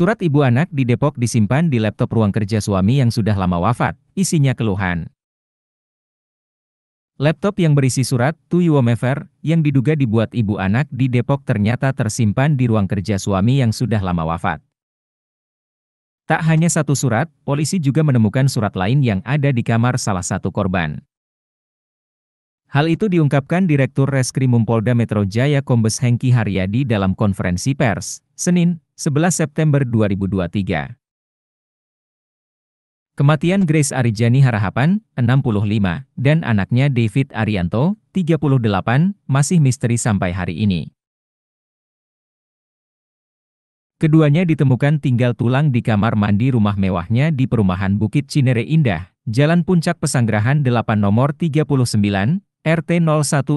Surat ibu anak di Depok disimpan di laptop ruang kerja suami yang sudah lama wafat, isinya keluhan. Laptop yang berisi surat To You yang diduga dibuat ibu anak di Depok ternyata tersimpan di ruang kerja suami yang sudah lama wafat. Tak hanya satu surat, polisi juga menemukan surat lain yang ada di kamar salah satu korban. Hal itu diungkapkan Direktur Reskrimum Polda Metro Jaya Kombes Hengki Haryadi dalam konferensi pers, Senin, 11 September 2023. Kematian Grace Arijani Harahapan, 65, dan anaknya David Arianto, 38, masih misteri sampai hari ini. Keduanya ditemukan tinggal tulang di kamar mandi rumah mewahnya di perumahan Bukit Cinere Indah, Jalan Puncak Pesanggerahan 8 nomor 39, RT 01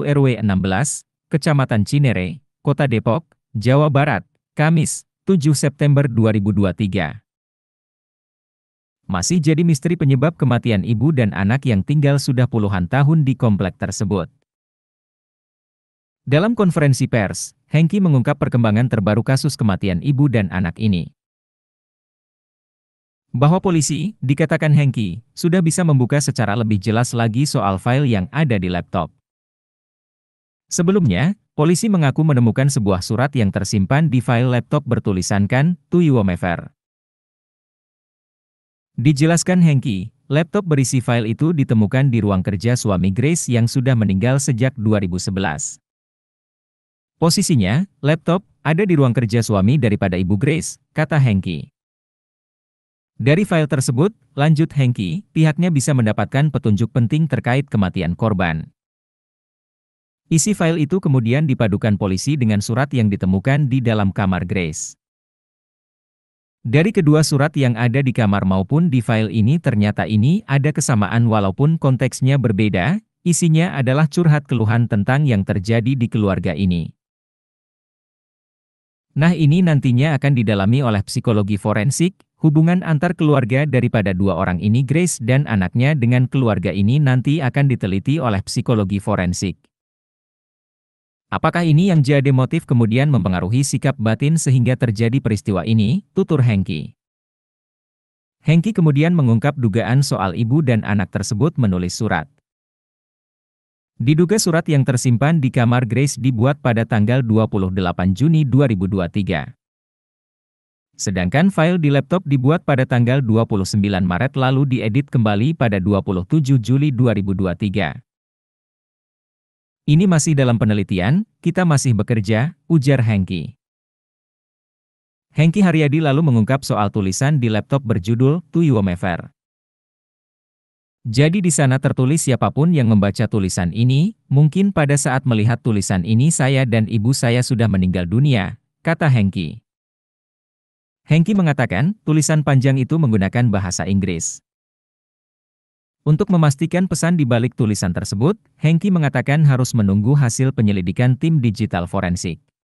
RW 16, Kecamatan Cinere, Kota Depok, Jawa Barat, Kamis, 7 September 2023. Masih jadi misteri penyebab kematian ibu dan anak yang tinggal sudah puluhan tahun di komplek tersebut. Dalam konferensi pers, Hengki mengungkap perkembangan terbaru kasus kematian ibu dan anak ini. Bahwa polisi, dikatakan Hengki, sudah bisa membuka secara lebih jelas lagi soal file yang ada di laptop. Sebelumnya, polisi mengaku menemukan sebuah surat yang tersimpan di file laptop bertulisankan, To Yuomever. Dijelaskan Hengki, laptop berisi file itu ditemukan di ruang kerja suami Grace yang sudah meninggal sejak 2011. Posisinya, laptop ada di ruang kerja suami daripada ibu Grace, kata Hengki. Dari file tersebut, lanjut Hengki, pihaknya bisa mendapatkan petunjuk penting terkait kematian korban. Isi file itu kemudian dipadukan polisi dengan surat yang ditemukan di dalam kamar Grace. Dari kedua surat yang ada di kamar maupun di file ini ternyata ini ada kesamaan walaupun konteksnya berbeda, isinya adalah curhat keluhan tentang yang terjadi di keluarga ini. Nah ini nantinya akan didalami oleh psikologi forensik, hubungan antar keluarga daripada dua orang ini Grace dan anaknya dengan keluarga ini nanti akan diteliti oleh psikologi forensik. Apakah ini yang jadi motif kemudian mempengaruhi sikap batin sehingga terjadi peristiwa ini? Tutur Hengki. Hengki kemudian mengungkap dugaan soal ibu dan anak tersebut menulis surat. Diduga surat yang tersimpan di kamar Grace dibuat pada tanggal 28 Juni 2023. Sedangkan file di laptop dibuat pada tanggal 29 Maret lalu diedit kembali pada 27 Juli 2023. Ini masih dalam penelitian, kita masih bekerja, ujar Hengki. Hengki Haryadi lalu mengungkap soal tulisan di laptop berjudul Tuyomever. Jadi di sana tertulis siapapun yang membaca tulisan ini, mungkin pada saat melihat tulisan ini saya dan ibu saya sudah meninggal dunia, kata Hengki. Hengki mengatakan, tulisan panjang itu menggunakan bahasa Inggris. Untuk memastikan pesan di balik tulisan tersebut, Hengki mengatakan harus menunggu hasil penyelidikan tim digital forensik.